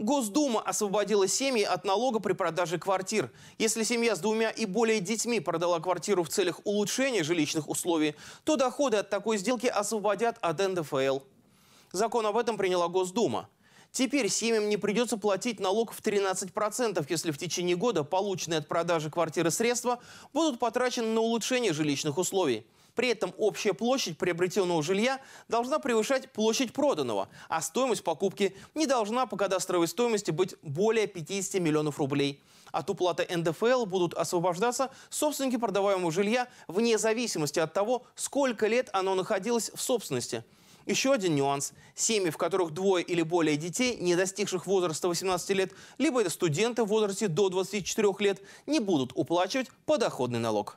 Госдума освободила семьи от налога при продаже квартир. Если семья с двумя и более детьми продала квартиру в целях улучшения жилищных условий, то доходы от такой сделки освободят от НДФЛ. Закон об этом приняла Госдума. Теперь семьям не придется платить налог в 13%, если в течение года полученные от продажи квартиры средства будут потрачены на улучшение жилищных условий. При этом общая площадь приобретенного жилья должна превышать площадь проданного, а стоимость покупки не должна по кадастровой стоимости быть более 50 миллионов рублей. От уплаты НДФЛ будут освобождаться собственники продаваемого жилья вне зависимости от того, сколько лет оно находилось в собственности. Еще один нюанс. Семьи, в которых двое или более детей, не достигших возраста 18 лет, либо это студенты в возрасте до 24 лет, не будут уплачивать подоходный налог.